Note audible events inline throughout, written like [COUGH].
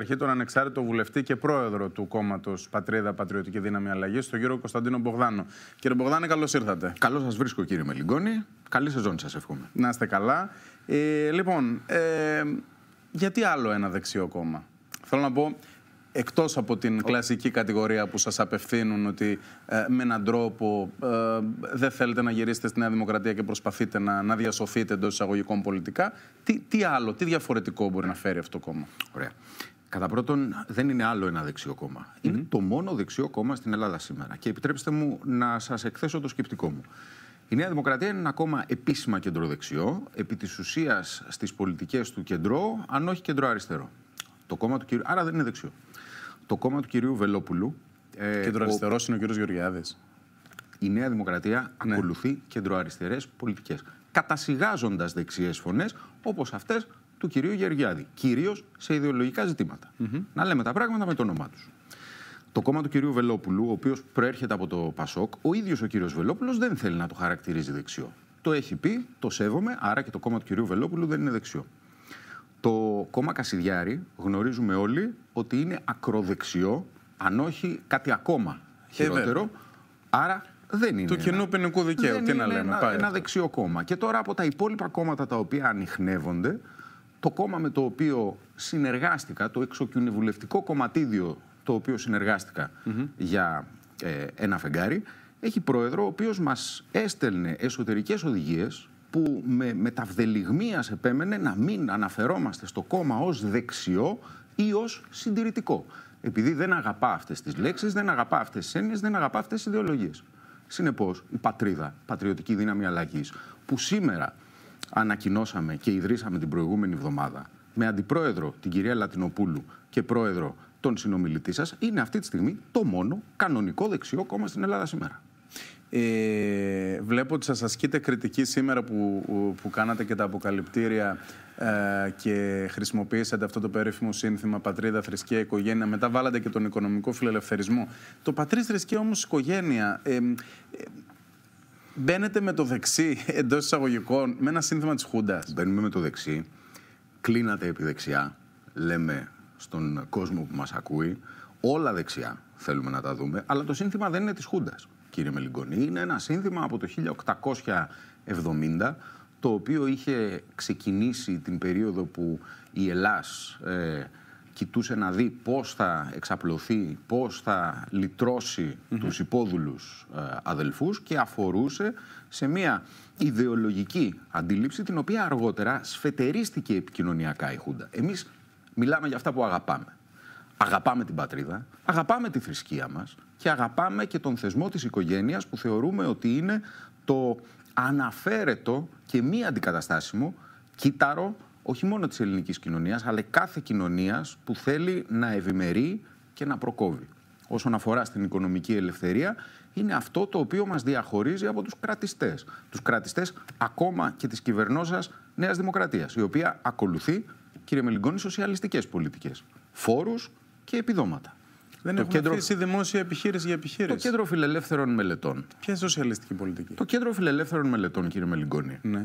Αρχή τον ανεξάρτητο βουλευτή και πρόεδρο του κόμματος Πατρίδα Πατριωτική Δύναμη Αλλαγής, τον κύριο Κωνσταντίνο Μπογδάνο. Κύριε Μπογδάνο, καλώς ήρθατε. Καλώς σας βρίσκω, κύριε Μελιγκόνη. Καλή σεζόν σας εύχομαι. Να είστε καλά. Ε, λοιπόν, ε, γιατί άλλο ένα δεξιό κόμμα. Θέλω να πω, εκτός από την κλασική κατηγορία που σας απευθύνουν ότι ε, με έναν τρόπο ε, δεν θέλετε να γυρίσετε στη Νέα Δημοκρατία και προσπαθείτε να, να διασωθείτε εντός εισαγωγικών πολιτικά, τι, τι άλλο, τι διαφορετικό μπορεί να φέρει αυτό το κόμμα. Ωραία. Κατά πρώτον, δεν είναι άλλο ένα δεξιό κόμμα. Είναι το μόνο δεξιό κόμμα στην Ελλάδα σήμερα. Και επιτρέψτε μου να σας εκθέσω το σκεπτικό μου. Η Νέα Δημοκρατία είναι ένα κόμμα επίσημα κεντροδεξιό, επί της ουσίας στις πολιτικές του κεντρό, αν όχι κεντροαριστερό. Το κόμμα του κυρίου. Άρα δεν είναι δεξιό. Το κόμμα του κυρίου Βελόπουλου. Ε, κεντροαριστερό ο... είναι ο κύριος Γεωργιάδης. Η Νέα Δημοκρατία ναι. ακολουθεί κεντροαριστερές πολιτικές. Κατασυγάζοντας δεξιές φωνές, όπως αυτές του κυρίου Γεωργιάδη. Κυρίως σε ιδεολογικά ζητήματα. Να λέμε τα πράγματα με το όνομά τους. Το κόμμα του κυρίου Βελόπουλου, ο οποίος προέρχεται από το Πασόκ, ο ίδιος ο κύριος Βελόπουλος δεν θέλει να το χαρακτηρίζει δεξιό. Το έχει πει, το σέβομαι, άρα και το κόμμα του κυρίου Βελόπουλου δεν είναι δεξιό. Το κόμμα Κασιδιάρη γνωρίζουμε όλοι ότι είναι ακροδεξιό, αν όχι κάτι ακόμα ε, χειρότερο. άρα δεν είναι. Το ένα... κοινό ποινικό δικαίωμα. τι να λέμε. Ένα, ένα δεξιό κόμμα. Και τώρα από τα υπόλοιπα κόμματα τα οποία ανοιχνεύονται, το κόμμα με το οποίο συνεργάστηκα, το εξοκοινοβουλευτικό κομματίδιο το οποίο συνεργάστηκα για ε, ένα φεγγάρι, έχει πρόεδρο ο οποίος μας έστελνε εσωτερικές οδηγίες που με μεταβδελιγμίας επέμενε να μην αναφερόμαστε στο κόμμα ως δεξιό ή ως συντηρητικό. Επειδή δεν αγαπά αυτές τις λέξεις, δεν αγαπά αυτές τις έννοιες, δεν αγαπά αυτές τις ιδεολογίες. Συνεπώς, η πατρίδα, πατριωτική δύναμη αλλαγής, που σήμερα ανακοινώσαμε και ιδρύσαμε την προηγούμενη εβδομάδα με αντιπρόεδρο την κυρία Λατινοπούλου και πρόεδρο τον συνομιλητή σας, είναι αυτή τη στιγμή το μόνο κανονικό δεξιό κόμμα στην Ελλάδα σήμερα. Ε, βλέπω ότι σας ασκείτε κριτική σήμερα που, που κάνατε και τα αποκαλυπτήρια ε, και χρησιμοποίησατε αυτό το περίφημο σύνθημα πατρίδα, θρησκεία, οικογένεια. Μετά βάλατε και τον οικονομικό φιλελευθερισμό. Το πατρίς, θρησκεία όμως, οικογένεια. Ε, ε μπαίνετε με το δεξί εντός εισαγωγικών με ένα σύνθημα της Χούντας. Μπαίνουμε με το δεξί, κλείνατε επί δεξιά, λέμε στον κόσμο που μας ακούει, όλα δεξιά θέλουμε να τα δούμε, αλλά το σύνθημα δεν είναι της Χούντας, κύριε Μελιγκονή. Είναι ένα σύνθημα από το 1870 το οποίο είχε ξεκινήσει την περίοδο που η Ελλάς ε, κοιτούσε να δει πώς θα εξαπλωθεί, πώς θα λυτρώσει τους υπόδουλους ε, αδελφούς και αφορούσε σε μια ιδεολογική αντίληψη την οποία αργότερα σφετερίστηκε επικοινωνιακά η Χούντα. Εμείς μιλάμε για αυτά που αγαπάμε. Αγαπάμε την πατρίδα, αγαπάμε τη θρησκεία μας και αγαπάμε και τον θεσμό της οικογένειας που θεωρούμε ότι είναι το αναφέρετο και μη αντικαταστάσιμο κύτταρο όχι μόνο της ελληνικής κοινωνίας, αλλά κάθε κοινωνίας που θέλει να ευημερεί και να προκόβει. Όσον αφορά στην οικονομική ελευθερία, είναι αυτό το οποίο μας διαχωρίζει από τους κρατιστές. Τους κρατιστές ακόμα και της κυβερνώσας Νέας Δημοκρατίας, η οποία ακολουθεί, κύριε Μελιγκόνη, σοσιαλιστικές πολιτικές. Φόρους και επιδόματα. Δεν το κέντρο... αφήσει δημόσια επιχείρηση για επιχείρηση. Το Κέντρο Φιλελεύθερων Μελετών. Ποια σοσιαλιστική πολιτική. Το Κέντρο Φιλελεύθερων Μελετών, κύριε Μελιγκόνη. Ναι. Ε,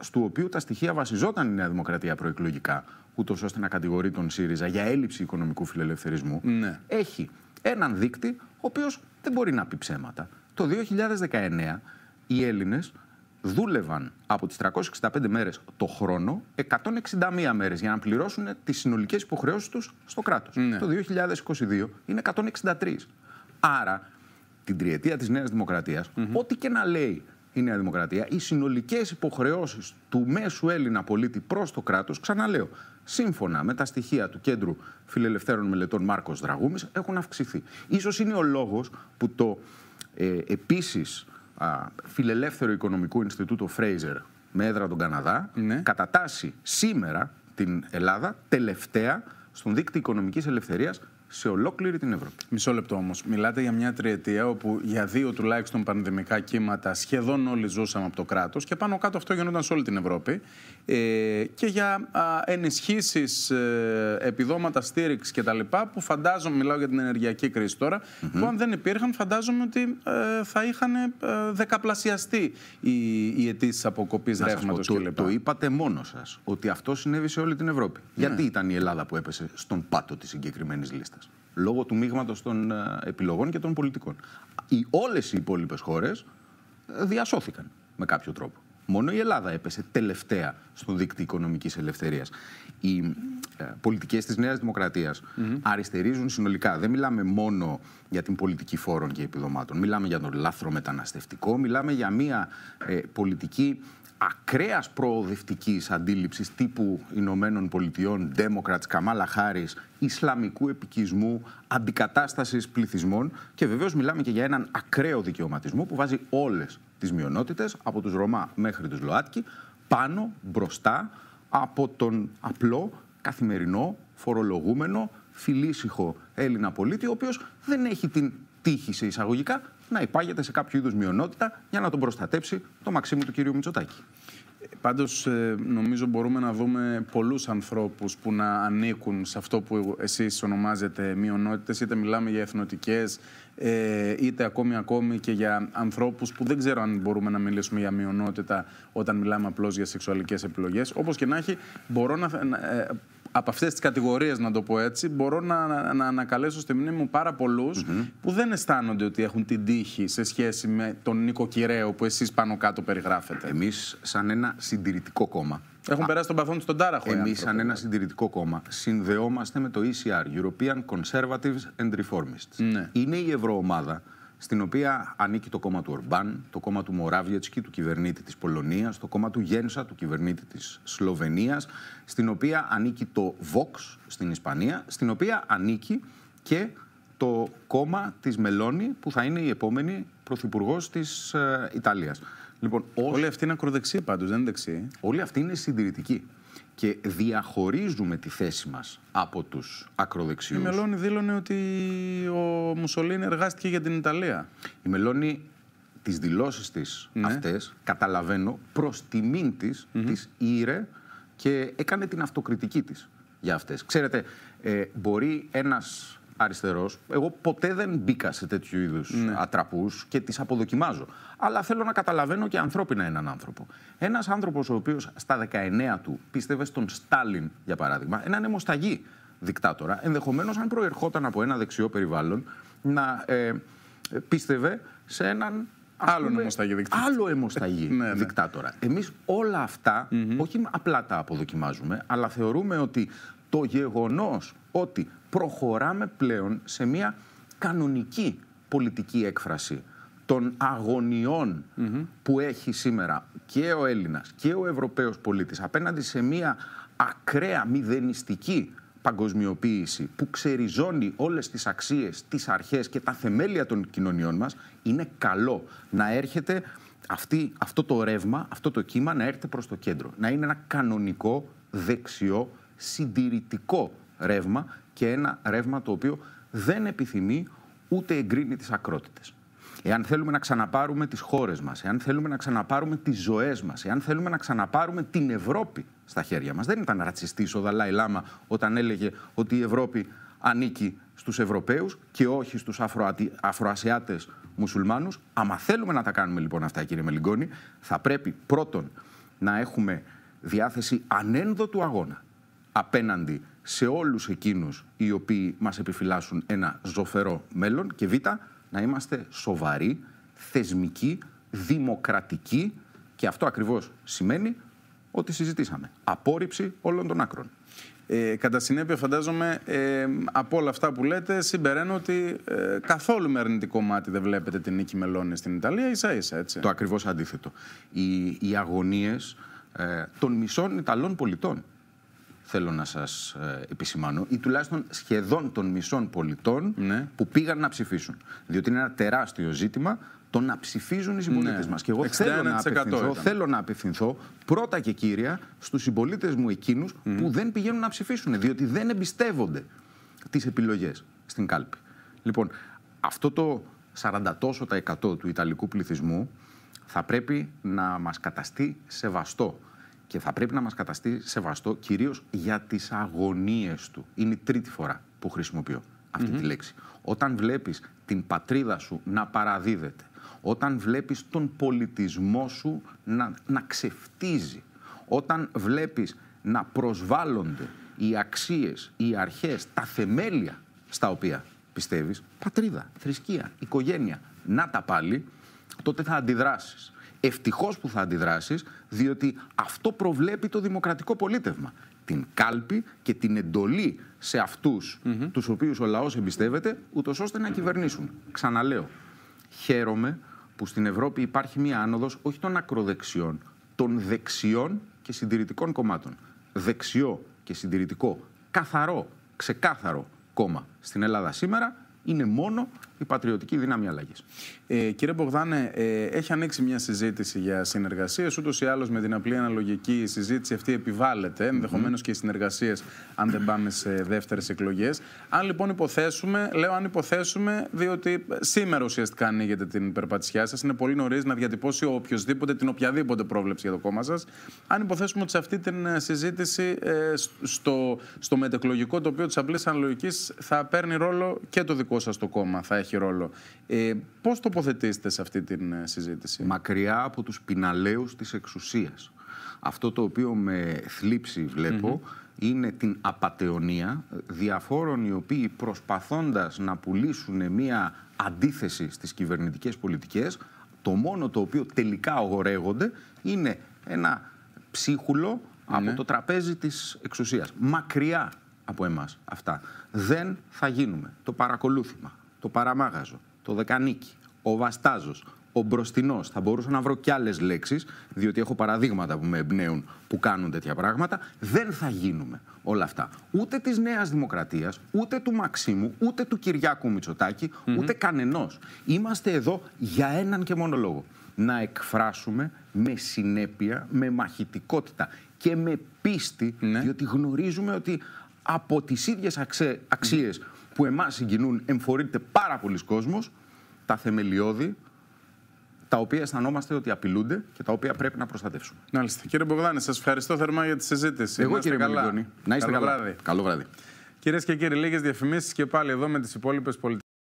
στο οποίο τα στοιχεία βασιζόταν η Νέα Δημοκρατία προεκλογικά, ούτως ώστε να κατηγορεί τον ΣΥΡΙΖΑ για έλλειψη οικονομικού φιλελευθερισμού. Ναι. Έχει έναν δείκτη, ο οποίος δεν μπορεί να πει ψέματα. Το 2019 οι Έλληνες δούλευαν από τις 365 μέρες το χρόνο 161 μέρες για να πληρώσουν τις συνολικές υποχρεώσεις τους στο κράτος. Ναι. Το 2022 είναι 163. Άρα, την τριετία της Νέας Δημοκρατίας, ό,τι και να λέει η Νέα Δημοκρατία, οι συνολικές υποχρεώσεις του μέσου Έλληνα πολίτη προς το κράτος, ξαναλέω, σύμφωνα με τα στοιχεία του Κέντρου Φιλελευθέρων Μελετών Μάρκος Δραγούμης, έχουν αυξηθεί. Ίσως είναι ο λόγος που το ε, φιλελεύθερο οικονομικού Ινστιτούτο Φρέιζερ με έδρα τον Καναδά ναι. κατατάσσει σήμερα την Ελλάδα τελευταία στον δίκτυο οικονομικής ελευθερίας σε ολόκληρη την Ευρώπη. Μισό λεπτό όμως. Μιλάτε για μια τριετία όπου για δύο τουλάχιστον πανδημικά κύματα σχεδόν όλοι ζούσαμε από το κράτος και πάνω κάτω αυτό γινόταν σε όλη την Ευρώπη. Ε, και για ενισχύσεις, ε, επιδόματα στήριξης κτλ. που φαντάζομαι, μιλάω για την ενεργειακή κρίση τώρα, που αν δεν υπήρχαν, φαντάζομαι ότι ε, θα είχαν ε, δεκαπλασιαστεί οι, οι αιτήσεις αποκοπή ρεύματο κλπ. Το είπατε μόνος σας ότι αυτό συνέβη σε όλη την Ευρώπη. Ναι. Γιατί ήταν η Ελλάδα που έπεσε στον πάτο της συγκεκριμένης λίστας λόγω του μείγματος των ε, επιλογών και των πολιτικών. Οι, όλες οι υπόλοιπες χώρες ε, διασώθηκαν με κάποιο τρόπο. Μόνο η Ελλάδα έπεσε τελευταία στο δίκτυο οικονομικής ελευθερίας. Οι ε, πολιτικές της Νέας Δημοκρατίας αριστερίζουν συνολικά. Δεν μιλάμε μόνο για την πολιτική φόρων και επιδομάτων. Μιλάμε για τον λάθρο μεταναστευτικό. Μιλάμε για μια ε, πολιτική ακραίας προοδευτικής αντίληψης τύπου Ηνωμένων Πολιτειών, Democrats, Καμάλα Χάρη, Ισλαμικού επικισμού, αντικατάστασης πληθυσμών. Και βεβαίως μιλάμε και για έναν ακραίο δικαιωματισμό που βάζει όλες τις μειονότητες, από τους Ρωμά μέχρι τους ΛΟΑΤΚΙ, πάνω, μπροστά από τον απλό, καθημερινό, φορολογούμενο, φιλήσυχο Έλληνα πολίτη, ο οποίος δεν έχει την τύχη σε εισαγωγικά να υπάγεται σε κάποιο είδους μειονότητα για να τον προστατέψει το μαξίμου του κυρίου Μητσοτάκη. Πάντως ε, νομίζω μπορούμε να δούμε πολλούς ανθρώπους που να ανήκουν σε αυτό που εσείς ονομάζετε μειονότητες, είτε μιλάμε για εθνοτικές, ε, είτε ακόμη ακόμη και για ανθρώπους που δεν ξέρω αν μπορούμε να μιλήσουμε για μειονότητα όταν μιλάμε απλώς για σεξουαλικές επιλογές. Όπως και να έχει, μπορώ να, ε, από αυτές τις κατηγορίες, να το πω έτσι, μπορώ να, να, ανακαλέσω στη μνήμη μου πάρα πολλούς που δεν αισθάνονται ότι έχουν την τύχη σε σχέση με τον νοικοκυρέο που εσείς πάνω κάτω περιγράφετε. Εμείς, σαν ένα συντηρητικό κόμμα. Έχουν περάσει τον παθόν στον τάραχο. Εμεί, σαν ένα συντηρητικό κόμμα, συνδεόμαστε με το ECR, European Conservatives and Reformists. Ναι. Είναι η ευρωομάδα στην οποία ανήκει το κόμμα του Ορμπάν, το κόμμα του Μωράβιατσικη, του κυβερνήτη της Πολωνίας, το κόμμα του Γένσα, του κυβερνήτη της Σλοβενίας, στην οποία ανήκει το Vox στην Ισπανία, στην οποία ανήκει και το κόμμα της Μελώνη που θα είναι η επόμενη Πρωθυπουργός της ε, Ιταλίας. Λοιπόν, ως... Όλοι αυτοί είναι ακροδεξοί πάντως, δεν είναι δεξιοί. Όλοι αυτοί είναι συντηρητικοί και διαχωρίζουμε τη θέση μας από τους ακροδεξιούς. Η Μελώνη δήλωνε ότι ο Μουσολίνη εργάστηκε για την Ιταλία. Η Μελώνη τις δηλώσεις της ναι. αυτές, καταλαβαίνω, προς τιμήν της, mm της ήρε και έκανε την αυτοκριτική της για αυτές. Ξέρετε, ε, μπορεί ένας αριστερός, εγώ ποτέ δεν μπήκα σε τέτοιου είδους ναι. ατραπούς και τις αποδοκιμάζω. Αλλά θέλω να καταλαβαίνω και ανθρώπινα έναν άνθρωπο. Ένας άνθρωπος ο οποίος στα 19 του πίστευε στον Στάλιν, για παράδειγμα, έναν αιμοσταγή δικτάτορα, ενδεχομένως αν προερχόταν από ένα δεξιό περιβάλλον να ε, πίστευε σε έναν Άλλο αιμοσταγή [LAUGHS] ναι, ναι. δικτάτορα. Εμείς όλα αυτά όχι απλά τα αποδοκιμάζουμε, αλλά θεωρούμε ότι το γεγονός ότι προχωράμε πλέον σε μια κανονική πολιτική έκφραση των αγωνιών που έχει σήμερα και ο Έλληνας και ο Ευρωπαίος πολίτης απέναντι σε μια ακραία μηδενιστική παγκοσμιοποίηση που ξεριζώνει όλες τις αξίες, τις αρχές και τα θεμέλια των κοινωνιών μας, είναι καλό να έρχεται αυτή, αυτό το ρεύμα, αυτό το κύμα να έρθει προς το κέντρο. Να είναι ένα κανονικό, δεξιό, συντηρητικό ρεύμα και ένα ρεύμα το οποίο δεν επιθυμεί ούτε εγκρίνει τις ακρότητες. Εάν θέλουμε να ξαναπάρουμε τις χώρες μας, εάν θέλουμε να ξαναπάρουμε τις ζωές μας, εάν θέλουμε να ξαναπάρουμε την Ευρώπη στα χέρια μας. Δεν ήταν ρατσιστής ο Δαλάη Λάμα όταν έλεγε ότι η Ευρώπη ανήκει στους Ευρωπαίους και όχι στους Αφροατι... Αφροασιάτες μουσουλμάνους. Άμα θέλουμε να τα κάνουμε λοιπόν αυτά κύριε Μελιγκόνη, θα πρέπει πρώτον να έχουμε διάθεση ανένδοτου αγώνα απέναντι σε όλους εκείνους οι οποίοι μας επιφυλάσσουν ένα ζωφερό μέλλον και β, να είμαστε σοβαροί, θεσμικοί, δημοκρατικοί και αυτό ακριβώς σημαίνει ότι συζητήσαμε. Απόρριψη όλων των άκρων. Ε, κατά συνέπεια φαντάζομαι ε, από όλα αυτά που λέτε συμπεραίνω ότι ε, καθόλου με αρνητικό μάτι δεν βλέπετε την νίκη Μελώνης στην Ιταλία ίσα ίσα έτσι. Το ακριβώς αντίθετο. Οι, οι αγωνίες ε, των μισών Ιταλών πολιτών θέλω να σας ε, επισημάνω, ή τουλάχιστον σχεδόν των μισών πολιτών ναι. που πήγαν να ψηφίσουν. Διότι είναι ένα τεράστιο ζήτημα το να ψηφίζουν οι συμπολίτε ναι. μας. Και εγώ θέλω να, απευθυνθώ, θέλω να απευθυνθώ πρώτα και κύρια στους συμπολίτες μου εκείνους που δεν πηγαίνουν να ψηφίσουν, διότι δεν εμπιστεύονται τις επιλογές στην κάλπη. Λοιπόν, αυτό το 40 του Ιταλικού πληθυσμού θα πρέπει να μας καταστεί σεβαστό και θα πρέπει να μας καταστεί σεβαστό κυρίως για τις αγωνίες του. Είναι η τρίτη φορά που χρησιμοποιώ αυτή τη λέξη. Όταν βλέπεις την πατρίδα σου να παραδίδεται, όταν βλέπεις τον πολιτισμό σου να, να ξεφτίζει, όταν βλέπεις να προσβάλλονται οι αξίες, οι αρχές, τα θεμέλια στα οποία πιστεύεις, πατρίδα, θρησκεία, οικογένεια, να τα πάλι, τότε θα αντιδράσεις. Ευτυχώς που θα αντιδράσεις, διότι αυτό προβλέπει το δημοκρατικό πολίτευμα. Την κάλπη και την εντολή σε αυτούς mm -hmm. τους οποίους ο λαός εμπιστεύεται, ούτως ώστε να κυβερνήσουν. Ξαναλέω, χαίρομαι που στην Ευρώπη υπάρχει μία άνοδος όχι των ακροδεξιών, των δεξιών και συντηρητικών κομμάτων. Δεξιό και συντηρητικό, καθαρό, ξεκάθαρο κόμμα στην Ελλάδα σήμερα είναι μόνο η πατριωτική δύναμη αλλαγής. Ε, κύριε Μπογδάνε, ε, έχει ανοίξει μια συζήτηση για συνεργασίες. Ούτως ή άλλως, με την απλή αναλογική, η συζήτηση αυτή επιβάλλεται, ενδεχομένως και οι συνεργασίες, αν δεν πάμε σε δεύτερες εκλογές. Αν λοιπόν υποθέσουμε, λέω αν υποθέσουμε, διότι σήμερα ουσιαστικά ανοίγεται την υπερπατησιά σας, είναι πολύ νωρίς να διατυπώσει ο οποιοδήποτε την οποιαδήποτε πρόβλεψη για το κόμμα σας. Αν υποθέσουμε ότι σε αυτή την ε, συζήτηση ε, στο, στο μετεκλογικό τοπίο της απλής αναλογικής θα παίρνει ρόλο και το δικό σας το κόμμα. Θα έχει ρόλο. Ε, Πώς τοποθετήσετε σε αυτή την ε, συζήτηση, Μακριά από τους πιναλαίους της εξουσίας. Αυτό το οποίο με θλίψη βλέπω είναι την απαταιωνία διαφόρων οι οποίοι προσπαθώντας να πουλήσουν μία αντίθεση στις κυβερνητικές πολιτικές, το μόνο το οποίο τελικά αγορεύονται είναι ένα ψίχουλο από ναι. το τραπέζι της εξουσίας. Μακριά από εμάς αυτά. Δεν θα γίνουμε. Το παρακολούθημα το Παραμάγαζο, το Δεκανίκι, ο Βαστάζος, ο μπροστινός. Θα μπορούσα να βρω κι άλλες λέξεις, διότι έχω παραδείγματα που με εμπνέουν που κάνουν τέτοια πράγματα. Δεν θα γίνουμε όλα αυτά. Ούτε της Νέας Δημοκρατίας, ούτε του Μαξίμου, ούτε του Κυριάκου Μητσοτάκη, ούτε κανενός. Είμαστε εδώ για έναν και μόνο λόγο. Να εκφράσουμε με συνέπεια, με μαχητικότητα και με πίστη, ναι. διότι γνωρίζουμε ότι από τις ίδιες αξίες που εμάς συγκινούν, εμφορείται πάρα πολλοί κόσμος, τα θεμελιώδη, τα οποία αισθανόμαστε ότι απειλούνται και τα οποία πρέπει να προστατεύσουμε. Μάλιστα. Κύριε Μπογδάνη, σας ευχαριστώ θερμά για τη συζήτηση. Εγώ, κύριε Μελιδόνη. Να είστε Καλό καλά. Βράδυ. Καλό βράδυ. Κυρίες και κύριοι, λίγες διαφημίσεις και πάλι εδώ με τις υπόλοιπες πολιτικές.